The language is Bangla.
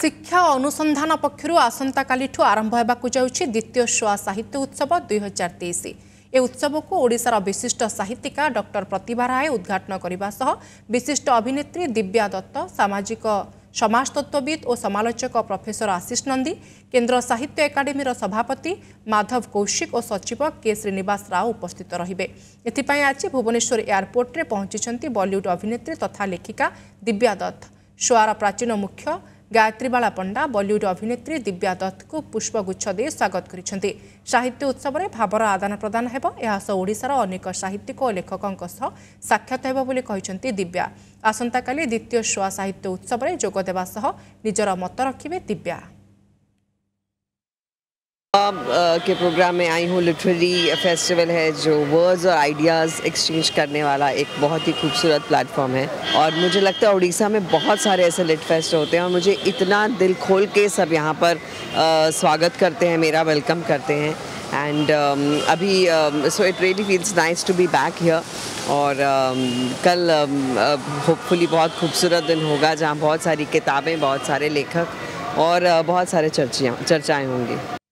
ଶିକ୍ଷା ଅନୁସନ୍ଧାନ ପକ୍ଷରୁ ଆସନ୍ତାକାଲିଠୁ ଆରମ୍ଭ ହେବାକୁ ଯାଉଛି ଦ୍ୱିତୀୟ ଶୁଆ ସାହିତ୍ୟ ଉତ୍ସବ ଦୁଇ ହଜାର ତେଇଶ ଏ ଉତ୍ସବକୁ ଓଡ଼ିଶାର ବିଶିଷ୍ଟ ସାହିତ୍ୟିକା ଡକ୍ଟର ପ୍ରତିଭା ରାୟ ଉଦ୍ଘାଟନ କରିବା ସହ ବିଶିଷ୍ଟ ଅଭିନେତ୍ରୀ ଦିବ୍ୟା ଦତ୍ତ ସାମାଜିକ ସମାଜତତ୍ତ୍ୱବିତ୍ ଓ ସମାଲୋଚକ ପ୍ରଫେସର ଆଶିଷ ନନ୍ଦୀ କେନ୍ଦ୍ର ସାହିତ୍ୟ ଏକାଡେମୀର ସଭାପତି ମାଧବ କୌଶିକ ଓ ସଚିବ କେ ଶ୍ରୀନିବାସ ରାଓ ଉପସ୍ଥିତ ରହିବେ ଏଥିପାଇଁ ଆଜି ଭୁବନେଶ୍ୱର ଏୟାରପୋର୍ଟରେ ପହଞ୍ଚିଛନ୍ତି ବଲିଉଡ୍ ଅଭିନେତ୍ରୀ ତଥା ଲେଖିକା ଦିବ୍ୟା ଦତ୍ତ ଶୋଆର ପ୍ରାଚୀନ ମୁଖ୍ୟ গায়ত্রীবালা পণ্ডা বলিউড অভিনেত্রী দিব্যা দত্তু পুষ্পগুচ্ছ দিয়ে স্বাগত করেছেন সাহিত্য উৎসবরে ভাবর আদান প্রদান হব এসহ ওড়শার অনেক সাহিত্যিক ও লেখকঙ্ সহ সাক্ষাৎ হব বলে দিব্যা আসন্তকালি দ্বিতীয় শোয়া সাহিত্য উৎসবরে যোগ দেওয়া সহ নিজের মত রাখবে দিব্যা अब के प्रोग्राम में आई हूँ लिटरेरी फेस्टिवल है जो वर्ड्स और आइडियाज़ एक्सचेंज करने वाला एक बहुत ही खूबसूरत प्लेटफॉर्म है और मुझे लगता है उड़ीसा में बहुत सारे ऐसे लिट फेस्ट होते हैं और मुझे इतना दिल खोल के सब यहाँ पर आ, स्वागत करते हैं मेरा वेलकम करते हैं एंड um, अभी so it really feels nice to be back here और um, कल होपफुली um, uh, बहुत खूबसूरत दिन होगा जहाँ बहुत सारी किताबें बहुत सारे लेखक और uh, बहुत सारे चर्चियाँ चर्चाएँ होंगी